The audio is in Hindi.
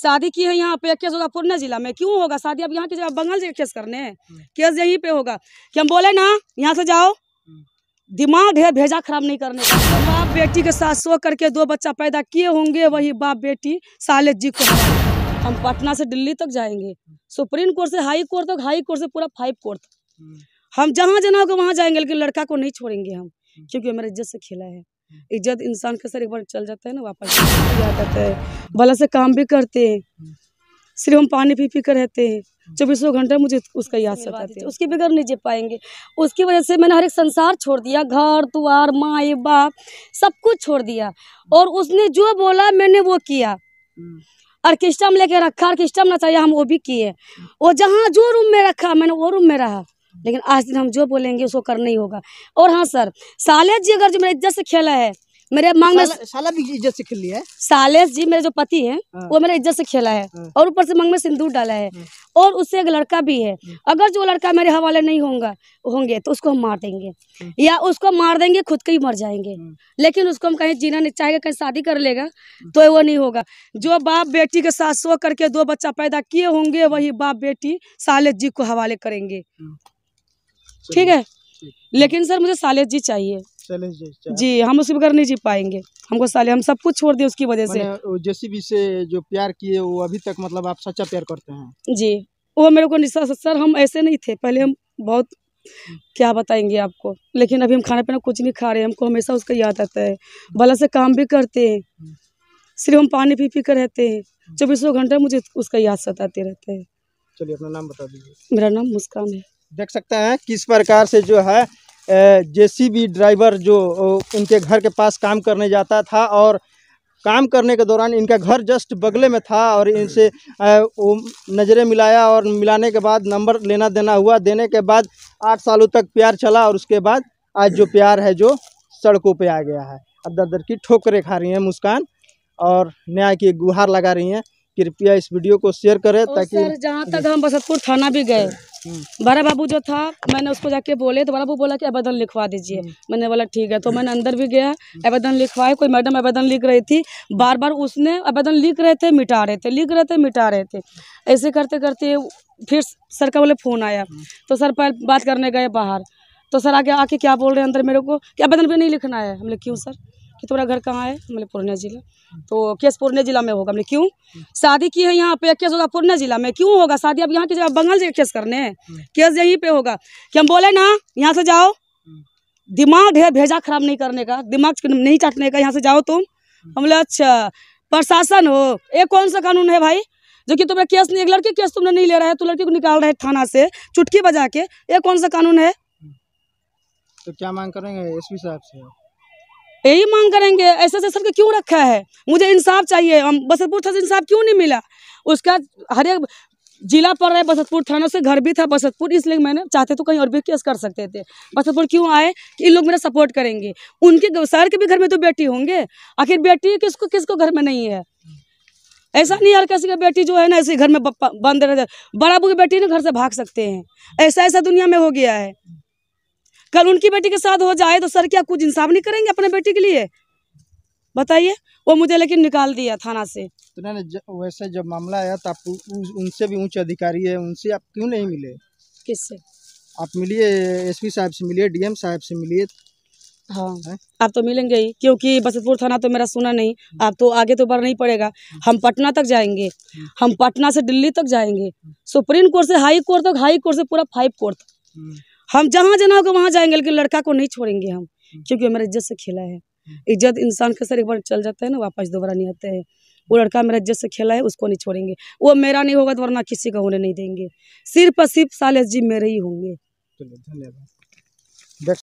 शादी की है यहाँ पे केस होगा पूर्णिया जिला में क्यों होगा शादी अब यहाँ की बंगाल से केस करने है केस यहीं पे होगा कि हम बोले ना यहाँ से जाओ दिमाग है भेजा खराब नहीं करने का तो बाप बेटी के साथ सो करके दो बच्चा पैदा किए होंगे वही बाप बेटी साले जी को हम पटना से दिल्ली तक जाएंगे सुप्रीम कोर्ट से हाई कोर्ट तक हाई कोर्ट से पूरा फाइव कोर्ट तक हम्म। हम जहाँ जाना होगा वहाँ जाएंगे लेकिन लड़का को नहीं छोड़ेंगे हम क्योंकि मेरे इज्जत से खेला है इज्जत इंसान के सर एक बार चल जाता है ना वापस है भला से काम भी करते हैं सिर्फ हम पानी पी पी कर रहते हैं चौबीसों घंटे मुझे उसका याद सताती है उसके बगैर नहीं जी पाएंगे उसकी वजह से मैंने हर एक संसार छोड़ दिया घर द्वार माँ बाप सब कुछ छोड़ दिया और उसने जो बोला मैंने वो किया ऑर्केस्ट्रा में लेके रखा ऑर्केस्ट्रा में चाहिए हम वो भी किए और जहाँ जो रूम में रखा मैंने वो रूम में रहा लेकिन आज दिन हम जो बोलेंगे उसको करना ही होगा और हाँ सर साले जी अगर जो मेरे इज्जत से खेला है मेरे मांग में साला भी इज्जत से खेली है सालेश जी मेरे जो पति हैं हाँ। वो मेरे इज्जत से खेला है हाँ। और ऊपर से मांग में सिंदूर डाला है हाँ। और उससे एक लड़का भी है अगर जो लड़का मेरे हवाले नहीं होगा होंगे तो उसको हम मार देंगे या उसको मार देंगे खुद के ही मर जाएंगे लेकिन उसको हम कहीं जीना नहीं चाहेगा कहीं शादी कर लेगा तो वो नहीं होगा जो बाप बेटी के साथ सो करके दो बच्चा पैदा किए होंगे वही बाप बेटी सालेश जी को हवाले करेंगे ठीक है लेकिन सर मुझे सालेस जी चाहिए जी हम उसी बगैर नहीं जी पाएंगे हमको साले हम सब कुछ छोड़ दिए उसकी वजह से जेसीबी से जो प्यार किए वो अभी तक मतलब आप सच्चा प्यार करते हैं जी वो मेरे को सर हम ऐसे नहीं थे पहले हम बहुत क्या बताएंगे आपको लेकिन अभी हम खाना पीना कुछ नहीं खा रहे हमको हमेशा उसका याद आता है भला से काम भी करते हैं सिर्फ हम पानी पी पी कर रहते हैं चौबीसों घंटे मुझे उसका याद सताते रहते हैं चलिए अपना नाम बता दीजिए मेरा नाम मुस्कान है देख सकते हैं किस प्रकार से जो है जेसीबी ड्राइवर जो उनके घर के पास काम करने जाता था और काम करने के दौरान इनका घर जस्ट बगले में था और इनसे वो नज़रें मिलाया और मिलाने के बाद नंबर लेना देना हुआ देने के बाद आठ सालों तक प्यार चला और उसके बाद आज जो प्यार है जो सड़कों पे आ गया है अब दर दर की ठोकरें खा रही हैं मुस्कान और न्याय की गुहार लगा रही हैं कृपया इस वीडियो को शेयर करें ताकि सर जहाँ तक हम बसतपुर थाना भी गए हम्म। बड़ा बाबू जो था मैंने उसको जाके बोले तो बड़ा बाबू बोला कि आवेदन लिखवा दीजिए हम्म। मैंने बोला ठीक है तो मैंने अंदर भी गया आवेदन लिखवाए कोई मैडम आवेदन लिख रही थी बार बार उसने आवेदन लिख रहे थे मिटा रहे थे लिख रहे थे मिटा रहे थे ऐसे करते करते फिर सर का बोले फ़ोन आया हम्म। तो सर पहले बात करने गए बाहर तो सर आगे आके क्या बोल रहे हैं अंदर मेरे को कि आवेदन भी नहीं लिखना है हमने क्यों सर कि तुम्हारा घर कहाँ है मतलब पूर्णिया जिला हाँ। तो केस पूर्णिया जिला में होगा मतलब क्यों शादी की है यहाँ पे केस होगा पूर्णिया जिला में क्यों होगा शादी अब यहाँ की बंगाल से केस करने हैं हाँ। केस यहीं पे होगा कि हम बोले ना यहाँ से जाओ हाँ। दिमाग है भेजा खराब नहीं करने का दिमाग नहीं चाटने का यहाँ से जाओ तुम हम बोले अच्छा प्रशासन हो ये कौन सा कानून है भाई जो कि तुम्हें केस नहीं एक लड़की केस तुमने नहीं ले रहा है तो लड़की को निकाल रहे थाना से चुटकी बजा के ये कौन सा कानून है तो क्या मांग करेंगे एसपी साहब से यही मांग करेंगे ऐसे से सर क्यों रखा है मुझे इंसाफ चाहिए हम बसतपुर थाना से इंसाफ क्यों नहीं मिला उसका हर एक जिला पड़ रहा है बसतपुर थाना से घर भी था बसतपुर इसलिए मैंने चाहते तो कहीं और भी केस कर सकते थे बसतपुर क्यों आए कि इन लोग मेरा सपोर्ट करेंगे उनके सर के भी घर में तो बेटी होंगे आखिर बेटी किसको किसको घर में नहीं है ऐसा नहीं यार किसी की बेटी जो है ना ऐसे घर में बंद रहते बड़ा बू की बेटी ना घर से भाग सकते हैं ऐसा ऐसा दुनिया में हो गया है कल उनकी बेटी के साथ हो जाए तो सर क्या कुछ इंसाफ नहीं करेंगे अपने बेटी के लिए बताइए वो मुझे लेकिन निकाल दिया थाना से तो ना वैसे जब मामला आया तो आप उनसे भी उच्च अधिकारी है उनसे आप क्यों नहीं मिले किससे आप मिलिए एसपी साहब से मिलिए डीएम साहब से मिलिए हाँ आप तो मिलेंगे ही क्योंकि बसतपुर थाना तो मेरा सुना नहीं आप तो आगे तो बढ़ नहीं पड़ेगा हम पटना तक जाएंगे हम पटना से दिल्ली तक जाएंगे हम्म। सुप्रीम कोर्ट से हाई कोर्ट तक हाई कोर्ट से पूरा फाइव कोर्ट तक हम्म। हम जहाँ जाना होगा वहाँ जाएंगे लेकिन लड़का को नहीं छोड़ेंगे हम हम्म। क्योंकि मेरा इज्जत से खेला है हम्म। इज्जत इंसान का सर एक बार चल जाता है ना वापस दोबारा नहीं आता है वो लड़का मेरा इज्जत से खेला है उसको नहीं छोड़ेंगे वो मेरा नहीं होगा तो वरना किसी का होने नहीं देंगे सिर्फ और सिर्फ साल जी मेरे ही होंगे धन्यवाद